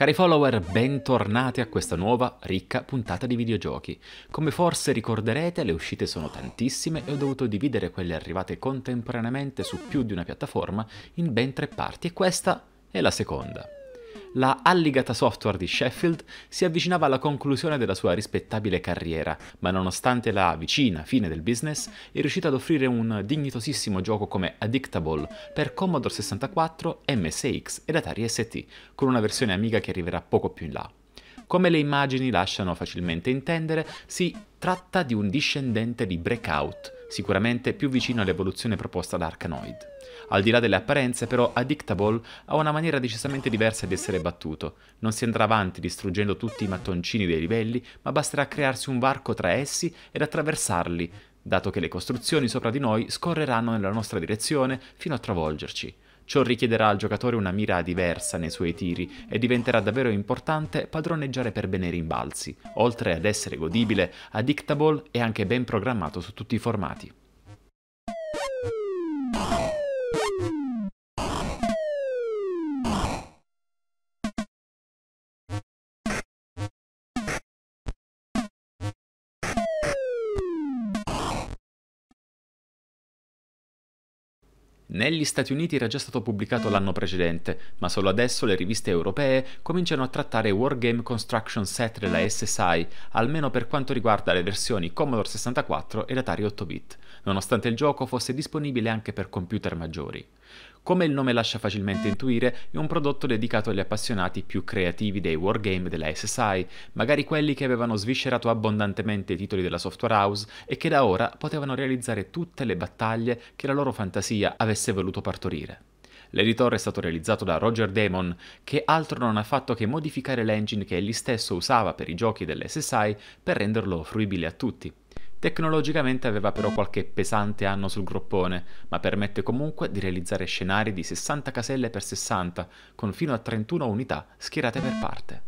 Cari follower, bentornati a questa nuova ricca puntata di videogiochi. Come forse ricorderete, le uscite sono tantissime e ho dovuto dividere quelle arrivate contemporaneamente su più di una piattaforma in ben tre parti e questa è la seconda la Alligata Software di Sheffield si avvicinava alla conclusione della sua rispettabile carriera, ma nonostante la vicina fine del business è riuscita ad offrire un dignitosissimo gioco come Addictable per Commodore 64, MSX ed Atari ST, con una versione Amiga che arriverà poco più in là. Come le immagini lasciano facilmente intendere, si tratta di un discendente di Breakout, sicuramente più vicino all'evoluzione proposta da Arkanoid. Al di là delle apparenze, però, Addictable ha una maniera decisamente diversa di essere battuto. Non si andrà avanti distruggendo tutti i mattoncini dei livelli, ma basterà crearsi un varco tra essi ed attraversarli, dato che le costruzioni sopra di noi scorreranno nella nostra direzione fino a travolgerci. Ciò richiederà al giocatore una mira diversa nei suoi tiri e diventerà davvero importante padroneggiare per bene i rimbalzi. Oltre ad essere godibile, Addictable è anche ben programmato su tutti i formati. Negli Stati Uniti era già stato pubblicato l'anno precedente, ma solo adesso le riviste europee cominciano a trattare Wargame Construction Set della ah. SSI, almeno per quanto riguarda le versioni Commodore 64 e Atari 8-bit, nonostante il gioco fosse disponibile anche per computer maggiori. Come il nome lascia facilmente intuire, è un prodotto dedicato agli appassionati più creativi dei wargame della SSI, magari quelli che avevano sviscerato abbondantemente i titoli della software house e che da ora potevano realizzare tutte le battaglie che la loro fantasia avesse voluto partorire. L'editor è stato realizzato da Roger Damon, che altro non ha fatto che modificare l'engine che egli stesso usava per i giochi dell'SSI per renderlo fruibile a tutti. Tecnologicamente aveva però qualche pesante anno sul groppone, ma permette comunque di realizzare scenari di 60 caselle per 60, con fino a 31 unità schierate per parte.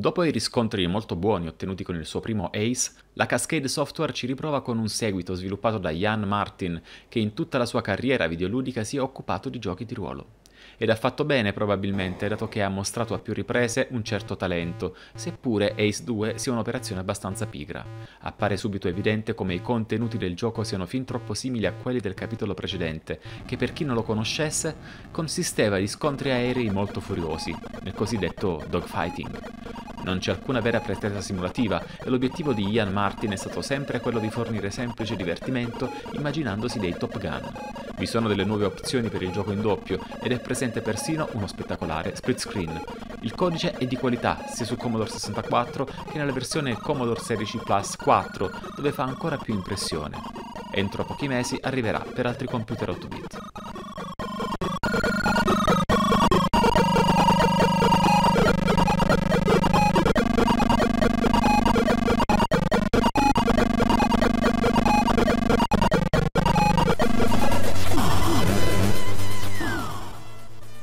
Dopo i riscontri molto buoni ottenuti con il suo primo Ace, la Cascade Software ci riprova con un seguito sviluppato da Jan Martin, che in tutta la sua carriera videoludica si è occupato di giochi di ruolo. Ed ha fatto bene probabilmente, dato che ha mostrato a più riprese un certo talento, seppure Ace 2 sia un'operazione abbastanza pigra. Appare subito evidente come i contenuti del gioco siano fin troppo simili a quelli del capitolo precedente, che per chi non lo conoscesse consisteva di scontri aerei molto furiosi, nel cosiddetto dogfighting. Non c'è alcuna vera pretesa simulativa e l'obiettivo di Ian Martin è stato sempre quello di fornire semplice divertimento immaginandosi dei Top Gun. Vi sono delle nuove opzioni per il gioco in doppio ed è presente persino uno spettacolare split screen. Il codice è di qualità sia su Commodore 64 che nella versione Commodore 16 Plus 4 dove fa ancora più impressione. Entro pochi mesi arriverà per altri computer 8 bit.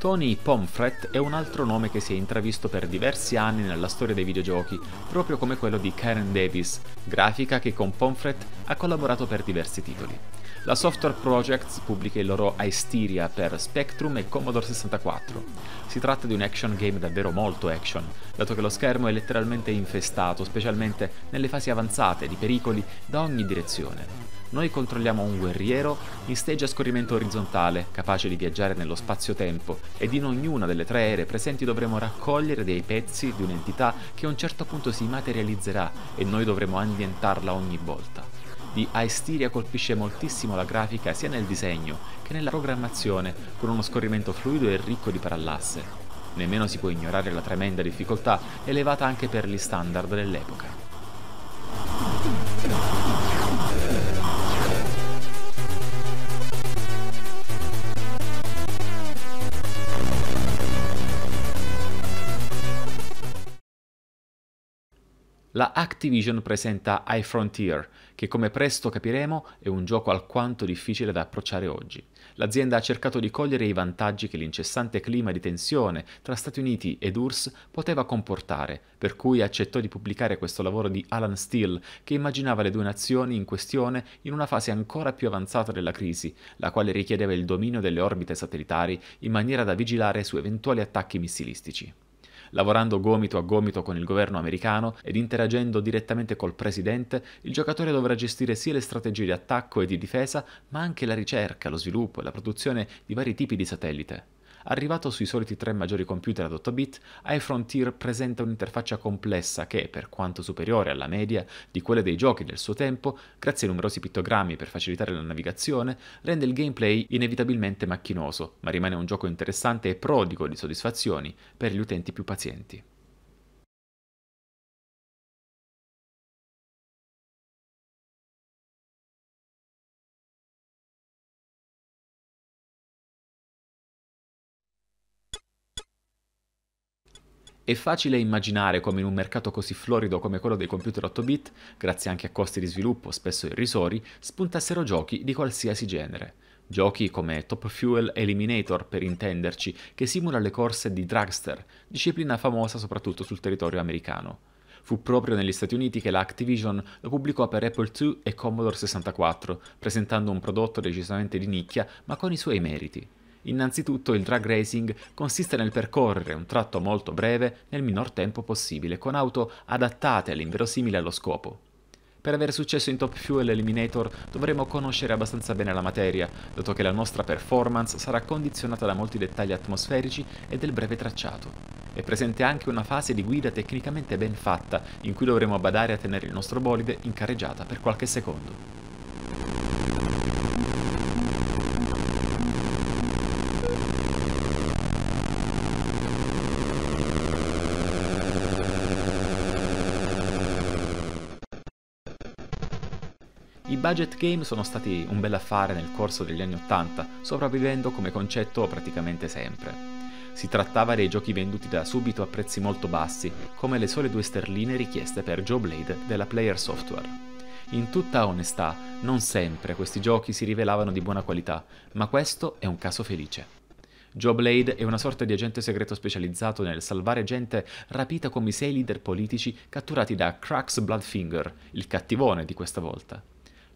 Tony Pomfret è un altro nome che si è intravisto per diversi anni nella storia dei videogiochi, proprio come quello di Karen Davis, grafica che con Pomfret ha collaborato per diversi titoli. La Software Projects pubblica il loro Aestiria per Spectrum e Commodore 64. Si tratta di un action game davvero molto action, dato che lo schermo è letteralmente infestato, specialmente nelle fasi avanzate, di pericoli da ogni direzione noi controlliamo un guerriero in stage a scorrimento orizzontale, capace di viaggiare nello spazio-tempo, ed in ognuna delle tre ere presenti dovremo raccogliere dei pezzi di un'entità che a un certo punto si materializzerà e noi dovremo ambientarla ogni volta. Di Aestiria colpisce moltissimo la grafica sia nel disegno che nella programmazione, con uno scorrimento fluido e ricco di parallasse. Nemmeno si può ignorare la tremenda difficoltà elevata anche per gli standard dell'epoca. la Activision presenta High Frontier, che come presto capiremo è un gioco alquanto difficile da approcciare oggi. L'azienda ha cercato di cogliere i vantaggi che l'incessante clima di tensione tra Stati Uniti ed URSS poteva comportare, per cui accettò di pubblicare questo lavoro di Alan Steele, che immaginava le due nazioni in questione in una fase ancora più avanzata della crisi, la quale richiedeva il dominio delle orbite satellitari in maniera da vigilare su eventuali attacchi missilistici. Lavorando gomito a gomito con il governo americano ed interagendo direttamente col presidente, il giocatore dovrà gestire sia le strategie di attacco e di difesa, ma anche la ricerca, lo sviluppo e la produzione di vari tipi di satellite. Arrivato sui soliti tre maggiori computer ad 8 bit, iFrontier presenta un'interfaccia complessa che, per quanto superiore alla media di quelle dei giochi del suo tempo, grazie ai numerosi pittogrammi per facilitare la navigazione, rende il gameplay inevitabilmente macchinoso, ma rimane un gioco interessante e prodigo di soddisfazioni per gli utenti più pazienti. È facile immaginare come in un mercato così florido come quello dei computer 8-bit, grazie anche a costi di sviluppo spesso irrisori, spuntassero giochi di qualsiasi genere. Giochi come Top Fuel Eliminator, per intenderci, che simula le corse di dragster, disciplina famosa soprattutto sul territorio americano. Fu proprio negli Stati Uniti che la Activision lo pubblicò per Apple II e Commodore 64, presentando un prodotto decisamente di nicchia ma con i suoi meriti. Innanzitutto il drag racing consiste nel percorrere un tratto molto breve nel minor tempo possibile con auto adattate all'inverosimile allo scopo. Per avere successo in Top Fuel Eliminator dovremo conoscere abbastanza bene la materia, dato che la nostra performance sarà condizionata da molti dettagli atmosferici e del breve tracciato. È presente anche una fase di guida tecnicamente ben fatta, in cui dovremo badare a tenere il nostro bolide in carreggiata per qualche secondo. budget game sono stati un bel affare nel corso degli anni Ottanta, sopravvivendo come concetto praticamente sempre. Si trattava dei giochi venduti da subito a prezzi molto bassi, come le sole due sterline richieste per Joe Blade della Player Software. In tutta onestà, non sempre questi giochi si rivelavano di buona qualità, ma questo è un caso felice. Joe Blade è una sorta di agente segreto specializzato nel salvare gente rapita come sei leader politici catturati da Crux Bloodfinger, il cattivone di questa volta.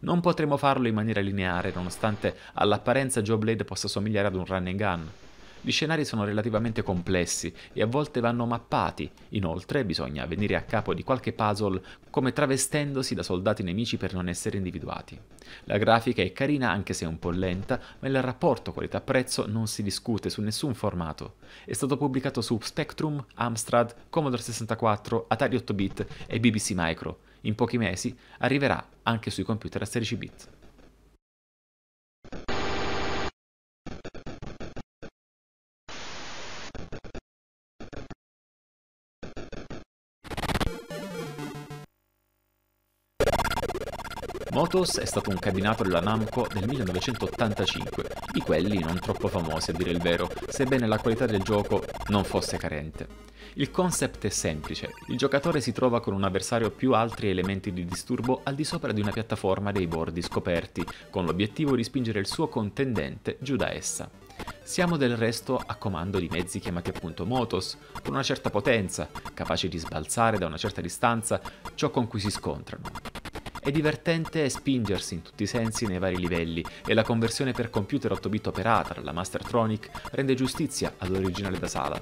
Non potremo farlo in maniera lineare, nonostante all'apparenza Joe Blade possa somigliare ad un run and gun. Gli scenari sono relativamente complessi e a volte vanno mappati, inoltre bisogna venire a capo di qualche puzzle come travestendosi da soldati nemici per non essere individuati. La grafica è carina anche se un po' lenta, ma il rapporto qualità-prezzo non si discute su nessun formato. È stato pubblicato su Spectrum, Amstrad, Commodore 64, Atari 8-bit e BBC Micro in pochi mesi arriverà anche sui computer a 16 bit. Motos è stato un cabinato della Namco del 1985, di quelli non troppo famosi a dire il vero, sebbene la qualità del gioco non fosse carente. Il concept è semplice, il giocatore si trova con un avversario più altri elementi di disturbo al di sopra di una piattaforma dei bordi scoperti, con l'obiettivo di spingere il suo contendente giù da essa. Siamo del resto a comando di mezzi chiamati appunto motos, con una certa potenza, capaci di sbalzare da una certa distanza ciò con cui si scontrano. È divertente spingersi in tutti i sensi nei vari livelli e la conversione per computer 8-bit operata dalla Mastertronic rende giustizia all'originale da sala.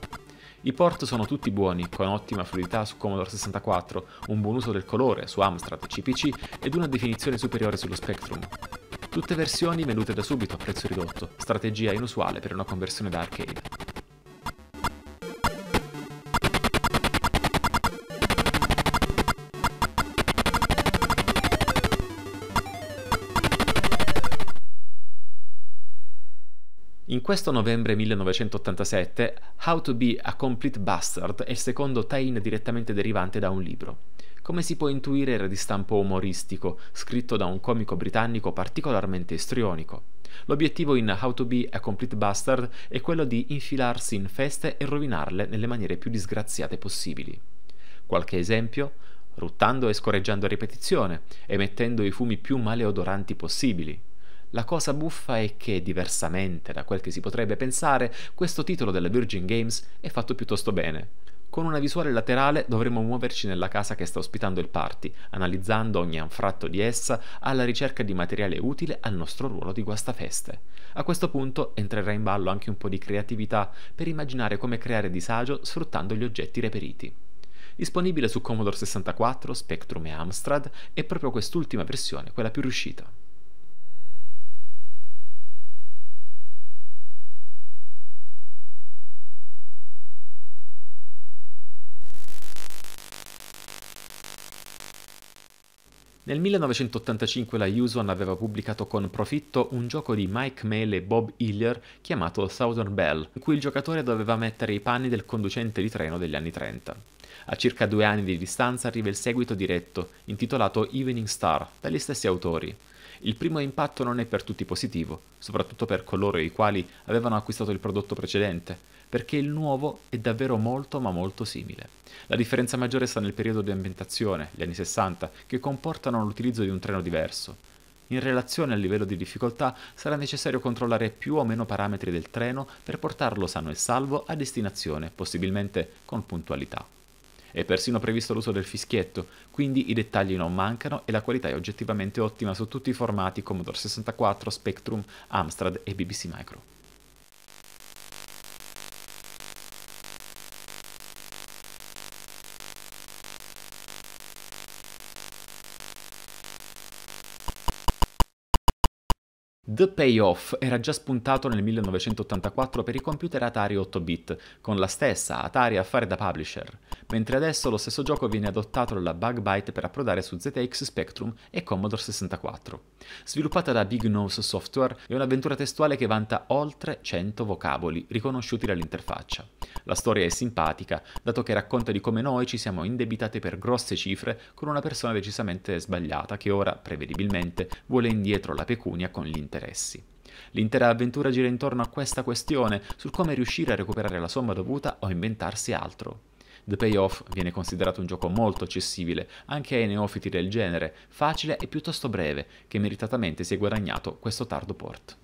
I port sono tutti buoni, con ottima fluidità su Commodore 64, un buon uso del colore su Amstrad CPC ed una definizione superiore sullo Spectrum. Tutte versioni vendute da subito a prezzo ridotto, strategia inusuale per una conversione da arcade. In questo novembre 1987, How to be a complete bastard è il secondo tie-in direttamente derivante da un libro. Come si può intuire era di stampo umoristico, scritto da un comico britannico particolarmente istrionico. L'obiettivo in How to be a complete bastard è quello di infilarsi in feste e rovinarle nelle maniere più disgraziate possibili. Qualche esempio? Ruttando e scorreggiando a ripetizione, emettendo i fumi più maleodoranti possibili, la cosa buffa è che, diversamente da quel che si potrebbe pensare, questo titolo della Virgin Games è fatto piuttosto bene. Con una visuale laterale dovremo muoverci nella casa che sta ospitando il party, analizzando ogni anfratto di essa alla ricerca di materiale utile al nostro ruolo di guastafeste. A questo punto entrerà in ballo anche un po' di creatività per immaginare come creare disagio sfruttando gli oggetti reperiti. Disponibile su Commodore 64, Spectrum e Amstrad, è proprio quest'ultima versione quella più riuscita. Nel 1985 la Yuson aveva pubblicato con profitto un gioco di Mike Mele e Bob Hiller chiamato Southern Bell, in cui il giocatore doveva mettere i panni del conducente di treno degli anni 30. A circa due anni di distanza arriva il seguito diretto, intitolato Evening Star, dagli stessi autori. Il primo impatto non è per tutti positivo, soprattutto per coloro i quali avevano acquistato il prodotto precedente, perché il nuovo è davvero molto ma molto simile. La differenza maggiore sta nel periodo di ambientazione, gli anni 60, che comportano l'utilizzo di un treno diverso. In relazione al livello di difficoltà sarà necessario controllare più o meno parametri del treno per portarlo sano e salvo a destinazione, possibilmente con puntualità. È persino previsto l'uso del fischietto, quindi i dettagli non mancano e la qualità è oggettivamente ottima su tutti i formati Commodore 64, Spectrum, Amstrad e BBC Micro. The Payoff era già spuntato nel 1984 per i computer Atari 8-bit, con la stessa Atari a fare da publisher mentre adesso lo stesso gioco viene adottato dalla Bug Byte per approdare su ZX Spectrum e Commodore 64. Sviluppata da Big Nose Software, è un'avventura testuale che vanta oltre 100 vocaboli riconosciuti dall'interfaccia. La storia è simpatica, dato che racconta di come noi ci siamo indebitati per grosse cifre con una persona decisamente sbagliata che ora, prevedibilmente, vuole indietro la pecunia con gli interessi. L'intera avventura gira intorno a questa questione, sul come riuscire a recuperare la somma dovuta o inventarsi altro. The Payoff viene considerato un gioco molto accessibile anche ai neofiti del genere, facile e piuttosto breve, che meritatamente si è guadagnato questo tardo port.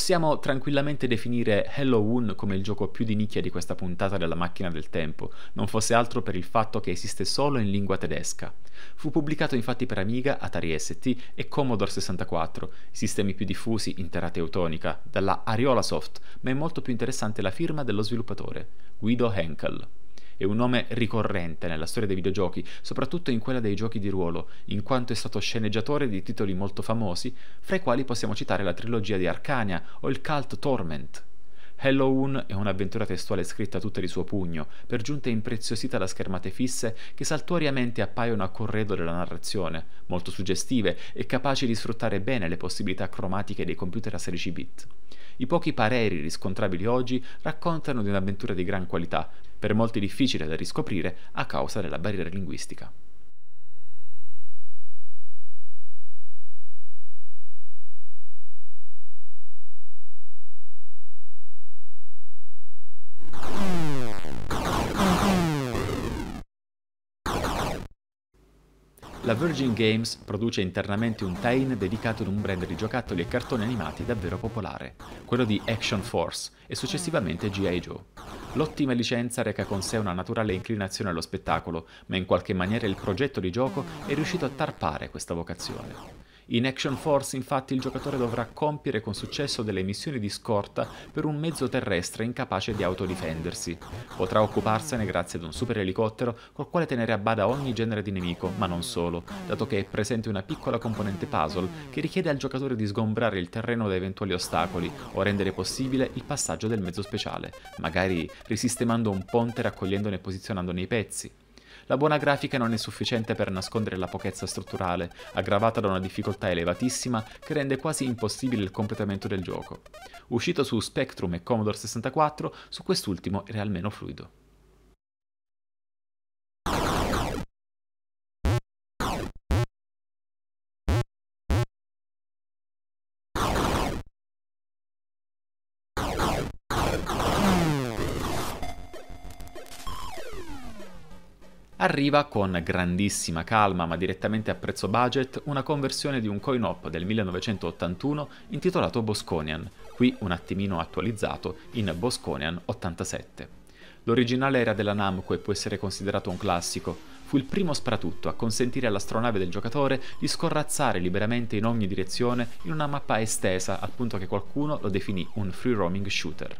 Possiamo tranquillamente definire Hello come il gioco più di nicchia di questa puntata della macchina del tempo, non fosse altro per il fatto che esiste solo in lingua tedesca. Fu pubblicato infatti per Amiga, Atari ST e Commodore 64, sistemi più diffusi in terra teutonica, dalla Ariola Soft, ma è molto più interessante la firma dello sviluppatore, Guido Henkel è un nome ricorrente nella storia dei videogiochi, soprattutto in quella dei giochi di ruolo, in quanto è stato sceneggiatore di titoli molto famosi, fra i quali possiamo citare la trilogia di Arcania o il cult Torment. Halloween è un'avventura testuale scritta tutta di suo pugno, per giunta impreziosita da schermate fisse che saltuariamente appaiono a corredo della narrazione, molto suggestive e capaci di sfruttare bene le possibilità cromatiche dei computer a 16 bit. I pochi pareri riscontrabili oggi raccontano di un'avventura di gran qualità, per molti difficile da riscoprire a causa della barriera linguistica. La Virgin Games produce internamente un tie-in dedicato ad un brand di giocattoli e cartoni animati davvero popolare, quello di Action Force e successivamente G.I. Joe. L'ottima licenza reca con sé una naturale inclinazione allo spettacolo, ma in qualche maniera il progetto di gioco è riuscito a tarpare questa vocazione. In Action Force infatti il giocatore dovrà compiere con successo delle missioni di scorta per un mezzo terrestre incapace di autodifendersi. Potrà occuparsene grazie ad un super elicottero col quale tenere a bada ogni genere di nemico, ma non solo, dato che è presente una piccola componente puzzle che richiede al giocatore di sgombrare il terreno da eventuali ostacoli o rendere possibile il passaggio del mezzo speciale, magari risistemando un ponte raccogliendone e posizionandone i pezzi la buona grafica non è sufficiente per nascondere la pochezza strutturale, aggravata da una difficoltà elevatissima che rende quasi impossibile il completamento del gioco. Uscito su Spectrum e Commodore 64, su quest'ultimo era almeno fluido. arriva con grandissima calma ma direttamente a prezzo budget una conversione di un coin-op del 1981 intitolato Bosconian, qui un attimino attualizzato in Bosconian 87. L'originale era della Namco e può essere considerato un classico. Fu il primo soprattutto a consentire all'astronave del giocatore di scorrazzare liberamente in ogni direzione in una mappa estesa al punto che qualcuno lo definì un free roaming shooter.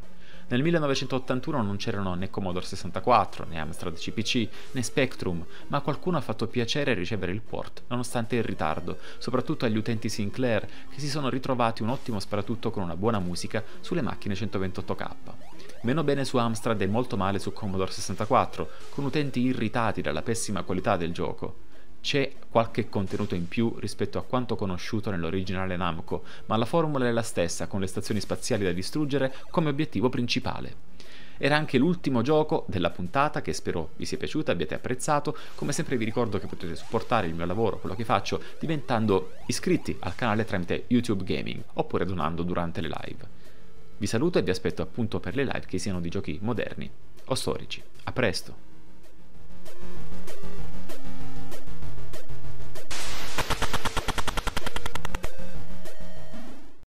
Nel 1981 non c'erano né Commodore 64, né Amstrad CPC, né Spectrum, ma a qualcuno ha fatto piacere ricevere il port, nonostante il ritardo, soprattutto agli utenti Sinclair, che si sono ritrovati un ottimo sparatutto con una buona musica sulle macchine 128K. Meno bene su Amstrad e molto male su Commodore 64, con utenti irritati dalla pessima qualità del gioco. C'è qualche contenuto in più rispetto a quanto conosciuto nell'originale Namco, ma la formula è la stessa, con le stazioni spaziali da distruggere come obiettivo principale. Era anche l'ultimo gioco della puntata che spero vi sia piaciuta, abbiate apprezzato. Come sempre vi ricordo che potete supportare il mio lavoro, quello che faccio, diventando iscritti al canale tramite YouTube Gaming oppure donando durante le live. Vi saluto e vi aspetto appunto per le live che siano di giochi moderni o storici. A presto!